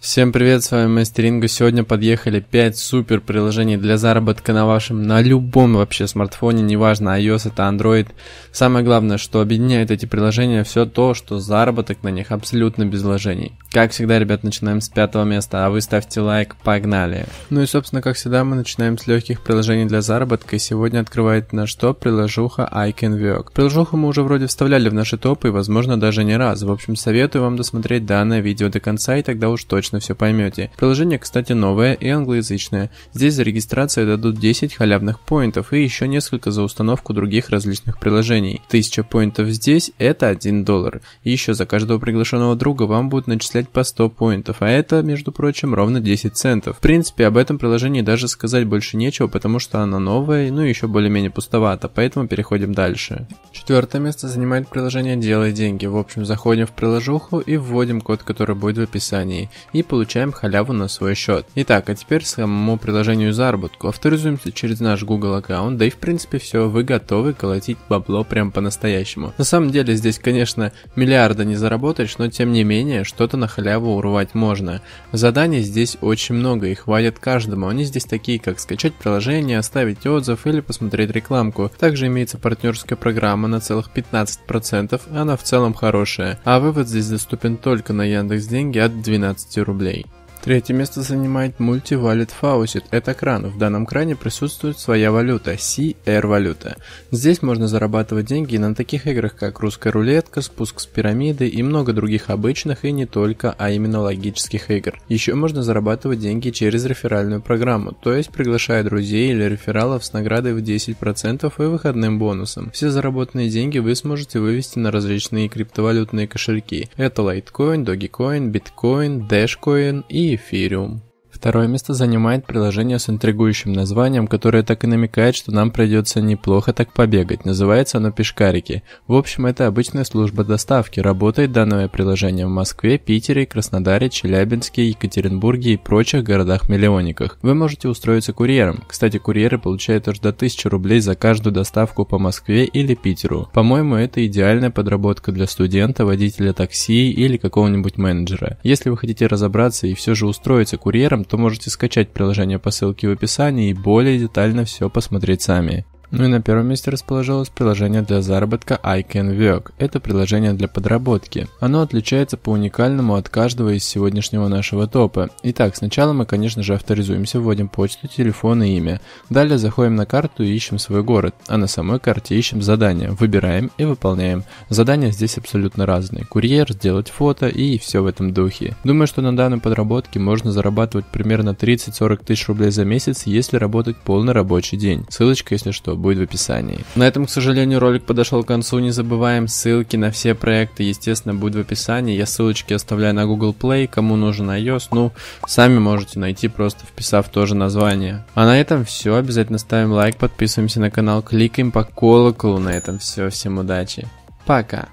Всем привет, с вами Мастеринга. Сегодня подъехали 5 супер приложений для заработка на вашем, на любом вообще смартфоне, неважно iOS это Android. Самое главное, что объединяет эти приложения, все то, что заработок на них абсолютно без вложений. Как всегда, ребят, начинаем с пятого места, а вы ставьте лайк, погнали. Ну и собственно, как всегда, мы начинаем с легких приложений для заработка, и сегодня открывает на что приложуха iCanWork. Приложуху мы уже вроде вставляли в наши топы, и возможно даже не раз. В общем, советую вам досмотреть данное видео до конца, и тогда уж точно точно все поймете. Приложение, кстати, новое и англоязычное. Здесь за регистрацию дадут 10 халявных поинтов и еще несколько за установку других различных приложений. 1000 поинтов здесь – это 1 доллар. И еще за каждого приглашенного друга вам будут начислять по 100 поинтов, а это, между прочим, ровно 10 центов. В принципе, об этом приложении даже сказать больше нечего, потому что оно новое, ну и еще более-менее пустовато, поэтому переходим дальше. Четвертое место занимает приложение «Делай деньги». В общем, заходим в приложуху и вводим код, который будет в описании и получаем халяву на свой счет. Итак, а теперь самому приложению заработку. Авторизуемся через наш Google аккаунт, да и в принципе все, вы готовы колотить бабло прям по-настоящему. На самом деле здесь, конечно, миллиарда не заработаешь, но тем не менее, что-то на халяву урвать можно. Заданий здесь очень много и хватит каждому. Они здесь такие, как скачать приложение, оставить отзыв или посмотреть рекламку. Также имеется партнерская программа на целых 15%, она в целом хорошая. А вывод здесь доступен только на Яндекс Деньги от 12 рублей рублей – Третье место занимает Multivalid Faucet. Это кран. В данном кране присутствует своя валюта – CR валюта. Здесь можно зарабатывать деньги на таких играх, как русская рулетка, спуск с пирамиды и много других обычных и не только, а именно логических игр. Еще можно зарабатывать деньги через реферальную программу, то есть приглашая друзей или рефералов с наградой в 10% и выходным бонусом. Все заработанные деньги вы сможете вывести на различные криптовалютные кошельки. Это Litecoin, Dogecoin, Bitcoin, Dashcoin и Ethereum, Второе место занимает приложение с интригующим названием, которое так и намекает, что нам придется неплохо так побегать. Называется оно «Пешкарики». В общем, это обычная служба доставки. Работает данное приложение в Москве, Питере, Краснодаре, Челябинске, Екатеринбурге и прочих городах-миллионниках. Вы можете устроиться курьером. Кстати, курьеры получают аж до 1000 рублей за каждую доставку по Москве или Питеру. По-моему, это идеальная подработка для студента, водителя такси или какого-нибудь менеджера. Если вы хотите разобраться и все же устроиться курьером, то можете скачать приложение по ссылке в описании и более детально все посмотреть сами. Ну и на первом месте расположилось приложение для заработка iCanWork. Это приложение для подработки. Оно отличается по уникальному от каждого из сегодняшнего нашего топа. Итак, сначала мы, конечно же, авторизуемся, вводим почту, телефон и имя. Далее заходим на карту и ищем свой город. А на самой карте ищем задание, выбираем и выполняем. Задания здесь абсолютно разные. Курьер, сделать фото и все в этом духе. Думаю, что на данной подработке можно зарабатывать примерно 30-40 тысяч рублей за месяц, если работать полный рабочий день. Ссылочка, если что, будет в описании. На этом, к сожалению, ролик подошел к концу. Не забываем, ссылки на все проекты, естественно, будут в описании. Я ссылочки оставляю на Google Play, кому нужен iOS. Ну, сами можете найти, просто вписав тоже название. А на этом все. Обязательно ставим лайк, подписываемся на канал, кликаем по колоколу. На этом все. Всем удачи. Пока.